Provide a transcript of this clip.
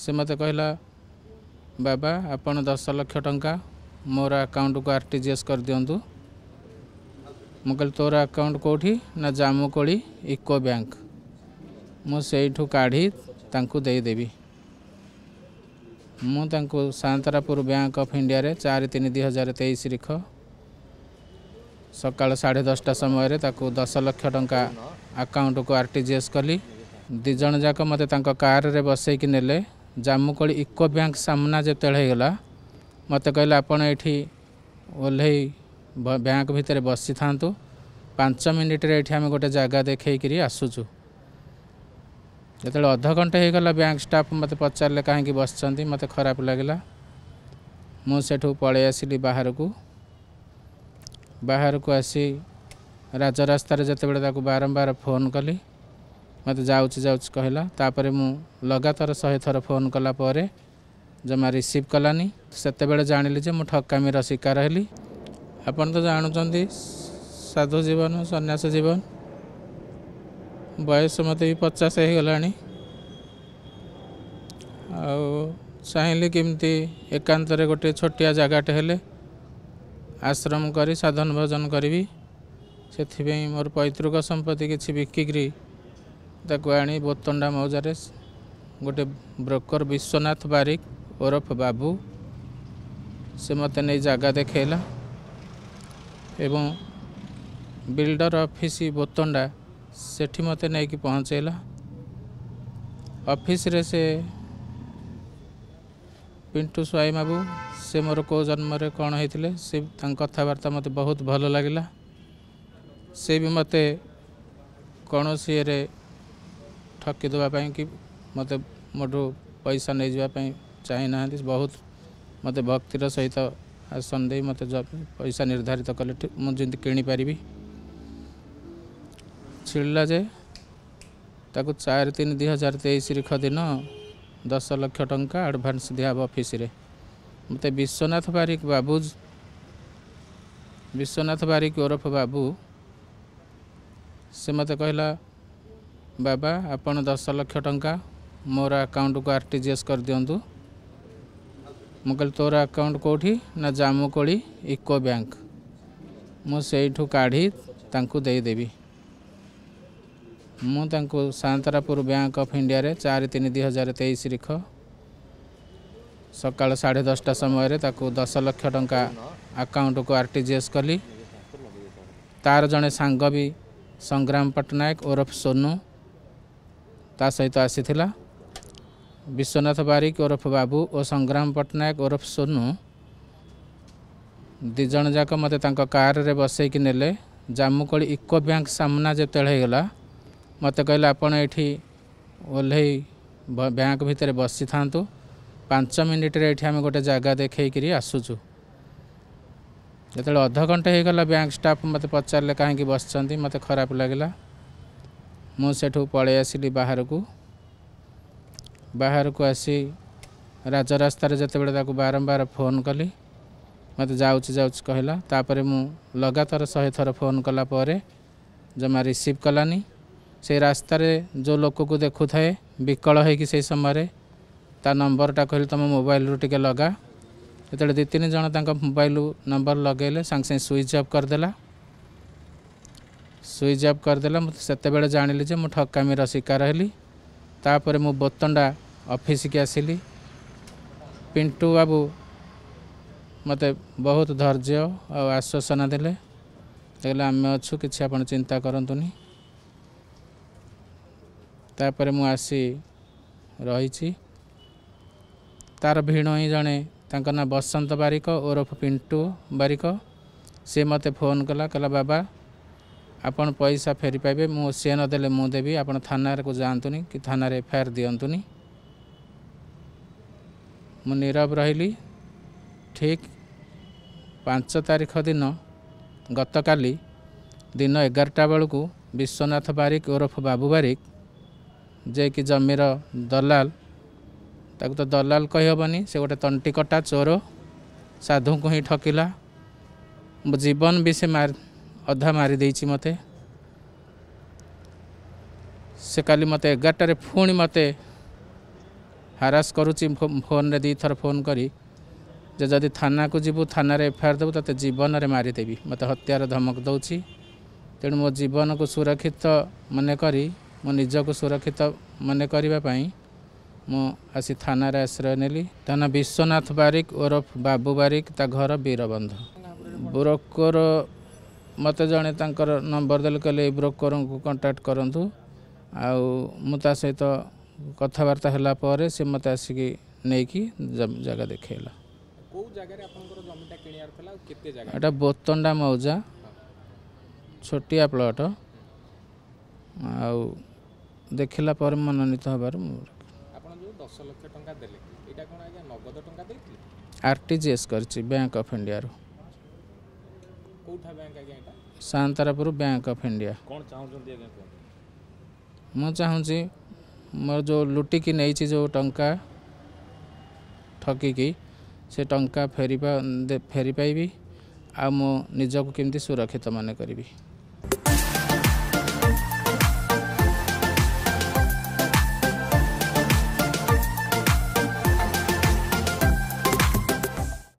ସେ ମୋତେ କହିଲା ବାବା ଆପଣ ଦଶ ଲକ୍ଷ ଟଙ୍କା ମୋର ଆକାଉଣ୍ଟକୁ ଆର୍ ଟି ଜି ଏସ୍ କରିଦିଅନ୍ତୁ ମୁଁ କହିଲି ତୋର ଆକାଉଣ୍ଟ କେଉଁଠି ନା ଜାମୁକୋଳି ଇକୋ ବ୍ୟାଙ୍କ ମୁଁ ସେଇଠୁ କାଢ଼ି ତାଙ୍କୁ ଦେଇଦେବି ମୁଁ ତାଙ୍କୁ ସାଆନ୍ତରାପୁର ବ୍ୟାଙ୍କ ଅଫ୍ ଇଣ୍ଡିଆରେ ଚାରି ତିନି ଦୁଇ ହଜାର ତେଇଶ ରିଖ ସକାଳ ସାଢ଼େ ଦଶଟା ସମୟରେ ତାକୁ ଦଶ ଲକ୍ଷ ଟଙ୍କା ଆକାଉଣ୍ଟକୁ ଆର୍ ଟି ଜି ଏସ୍ କଲି ଦୁଇ ଜଣ ଯାକ ମୋତେ ତାଙ୍କ କାର୍ରେ ବସେଇକି ନେଲେ ଜାମୁକୋଳି ଇକୋ ବ୍ୟାଙ୍କ ସାମ୍ନା ଯେତେବେଳେ ହେଇଗଲା ମୋତେ କହିଲେ ଆପଣ ଏଠି ଓହ୍ଲେଇ ବ୍ୟାଙ୍କ ଭିତରେ ବସିଥାନ୍ତୁ ପାଞ୍ଚ ମିନିଟ୍ରେ ଏଠି ଆମେ ଗୋଟେ ଜାଗା ଦେଖେଇକିରି ଆସୁଛୁ ଯେତେବେଳେ ଅଧଘଣ୍ଟେ ହେଇଗଲା ବ୍ୟାଙ୍କ ଷ୍ଟାଫ୍ ମୋତେ ପଚାରିଲେ କାହିଁକି ବସିଛନ୍ତି ମୋତେ ଖରାପ ଲାଗିଲା ମୁଁ ସେଠୁ ପଳେଇ ଆସିଲି ବାହାରକୁ ବାହାରକୁ ଆସି ରାଜରାସ୍ତାରେ ଯେତେବେଳେ ତାକୁ ବାରମ୍ବାର ଫୋନ୍ କଲି ମୋତେ ଯାଉଛି ଯାଉଛି କହିଲା ତାପରେ ମୁଁ ଲଗାତାର ଶହେ ଥର ଫୋନ୍ କଲା ପରେ ଜମା ରିସିଭ୍ କଲାନି ସେତେବେଳେ ଜାଣିଲି ଯେ ମୁଁ ଠକାମିର ଶିକାର ହେଲି ଆପଣ ତ ଜାଣୁଛନ୍ତି ସାଧୁ ଜୀବନ ସନ୍ନ୍ୟାସ ଜୀବନ ବୟସ ମୋତେ ବି ପଚାଶ ହେଇଗଲାଣି ଆଉ ଚାହିଁଲି କେମିତି ଏକାନ୍ତରେ ଗୋଟିଏ ଛୋଟିଆ ଜାଗାଟେ ହେଲେ ଆଶ୍ରମ କରି ସାଧନ ଭଜନ କରିବି ସେଥିପାଇଁ ମୋର ପୈତୃକ ସମ୍ପତ୍ତି କିଛି ବିକିକିରି आनी बोतंडा मौजारे गोटे ब्रोकर विश्वनाथ बारिक ओरफ बाबू से मत नहीं जगह देखला एवं बिल्डर अफिश बोतंडा से मत नहीं पहुँचला अफिश्रे से पिंटू स्वई बाबू से मोर को जन्म कौन होते कथबार्ता मत बहुत भल लगला से भी मत कौन सी ठकी देवाई कि मत मतलब मोटू पैसा नहीं जावाई चाहे ना बहुत मत मतलब भक्तिर तो सहित आसन दे मत मतलब पैसा निर्धारित कले मुझे किणीपरि छिड़लाजे चार तीन दुई हजार तेईस रिख दिन दस लक्ष टा आडभांस दिहब अफिश्रे मत विश्वनाथ बारिक बाबू विश्वनाथ बारिक ओरफ बाबू से मत कहला बाबा आप दस टा मोर आकाउन्टको आर टिजिएस गरिदिनु म कहि तोर आकाउन्ट केही नामुकली इकोो ब्याङ्क मैठु काडी तिमी सायन्तरापुर ब्याङ्क अफ इन्डिया चार तिन दुई हजार तेइस रिख सकाल साढे दसटा समय त दस लक्ष टा आकाउन्ट कु आर टिजिएस कली तार जे साङ वि सङ्ग्राम पट्टनायक ओरफ सोनुु ता सहित आसी विश्वनाथ बारिक ओरफ बाबू और संग्राम पट्टनायक ओरफ सोनु दिज जाक मत कार बसईकि ने जमुकोली इको बैंक सामना जितेगला मत कह आपठी बैंक भितर बस था पांच मिनिट्रे आम गोटे जगह देखकर आसुचु जो अध घंटे होगा बैंक स्टाफ मत पचारे कहीं बस मत खराब लगला मुठ पल बाहर को बाहर को आसी राज रास्तार जो बारंबार फोन कली मत जाऊ कहला मु लगातार शहे थर फोन कलापर जमा रिसीव कलानी से रास्त जो लोक को देखु थाए विकल से समय ता नंबर टा कह तुम मोबाइल रू टे लगा जो दु तीन जन मोबाइल नंबर लगे सांगे सांग स्विच अफ करदेला ସୁଇଚ୍ ଅଫ୍ କରିଦେଲା ମୁଁ ସେତେବେଳେ ଜାଣିଲି ଯେ ମୁଁ ଠକାମିର ଶିକାର ହେଲି ତାପରେ ମୁଁ ବତଣ୍ଡା ଅଫିସ୍କି ଆସିଲି ପିଣ୍ଟୁ ବାବୁ ମୋତେ ବହୁତ ଧୈର୍ଯ୍ୟ ଆଉ ଆଶ୍ୱାସନା ଦେଲେ ଦେଖିଲେ ଆମେ ଅଛୁ କିଛି ଆପଣ ଚିନ୍ତା କରନ୍ତୁନି ତାପରେ ମୁଁ ଆସି ରହିଛି ତାର ଭିଣ ହିଁ ଜଣେ ତାଙ୍କ ନାଁ ବସନ୍ତ ବାରିକ ଓରଫ ପିଣ୍ଟୁ ବାରିକ ସିଏ ମୋତେ ଫୋନ୍ କଲା କହିଲା ବାବା ଆପଣ ପଇସା ଫେରି ପାଇବେ ମୁଁ ସିଏ ନଦେଲେ ମୁଁ ଦେବି ଆପଣ ଥାନାକୁ ଯାଆନ୍ତୁନି କି ଥାନାରେ ଏଫଆଇଆର୍ ଦିଅନ୍ତୁନି ମୁଁ ନିରବ ରହିଲି ଠିକ୍ ପାଞ୍ଚ ତାରିଖ ଦିନ ଗତକାଲି ଦିନ ଏଗାରଟା ବେଳକୁ ବିଶ୍ୱନାଥ ବାରିକ ଓରଫ ବାବୁ ବାରିକ ଯିଏକି ଜମିର ଦଲାଲ ତାକୁ ତ ଦଲାଲ କହିହେବନି ସେ ଗୋଟେ ତଣ୍ଟିକଟା ଚୋର ସାଧୁଙ୍କୁ ହିଁ ଠକିଲା ଜୀବନ ବି ସେ ମାରି ଅଧା ମାରିଦେଇଛି ମୋତେ ସେ କାଲି ମୋତେ ଏଗାରଟାରେ ପୁଣି ମୋତେ ହାରାସ କରୁଛି ଫୋନରେ ଦୁଇ ଥର ଫୋନ୍ କରି ଯେ ଯଦି ଥାନାକୁ ଯିବୁ ଥାନାରେ ଏଫଆଇଆର୍ ଦେବୁ ତୋତେ ଜୀବନରେ ମାରିଦେବି ମୋତେ ହତ୍ୟାର ଧମକ ଦେଉଛି ତେଣୁ ମୋ ଜୀବନକୁ ସୁରକ୍ଷିତ ମନେ କରି ମୋ ନିଜକୁ ସୁରକ୍ଷିତ ମନେ କରିବା ପାଇଁ ମୁଁ ଆସି ଥାନାରେ ଆଶ୍ରୟ ନେଲି ତା ନାଁ ବିଶ୍ୱନାଥ ବାରିକ ଓରଫ ବାବୁ ବାରିକ ତା ଘର ବୀରବନ୍ଧ ବ୍ରୋକର ମୋତେ ଜଣେ ତାଙ୍କର ନମ୍ବର ଦେଲେ କହିଲେ ଏଇ ବ୍ରୋକରଙ୍କୁ କଣ୍ଟାକ୍ଟ କରନ୍ତୁ ଆଉ ମୁଁ ତା ସହିତ କଥାବାର୍ତ୍ତା ହେଲା ପରେ ସେ ମୋତେ ଆସିକି ନେଇକି ଜାଗା ଦେଖାଇଲା ଏଇଟା ବୋତନଡା ମୌଜା ଛୋଟିଆ ପ୍ଲଟ ଆଉ ଦେଖିଲା ପରେ ମନୋନୀତ ହେବାରୁ ଆର୍ ଟି ଜି ଏସ୍ କରିଛି ବ୍ୟାଙ୍କ ଅଫ୍ ଇଣ୍ଡିଆରୁ କୋଉଠା ବ୍ୟାଙ୍କ ଆଜ୍ଞା ଏଇଟା ସାନ୍ତାରାପୁର ବ୍ୟାଙ୍କ ଅଫ୍ ଇଣ୍ଡିଆ କ'ଣ ଚାହୁଁଛନ୍ତି ଆଜ୍ଞା କୁହନ୍ତୁ ମୁଁ ଚାହୁଁଛି ମୋର ଯେଉଁ ଲୁଟିକି ନେଇଛି ଯେଉଁ ଟଙ୍କା ଠକିକି ସେ ଟଙ୍କା ଫେରିବା ଫେରି ପାଇବି ଆଉ ମୁଁ ନିଜକୁ କେମିତି ସୁରକ୍ଷିତ ମନେ କରିବି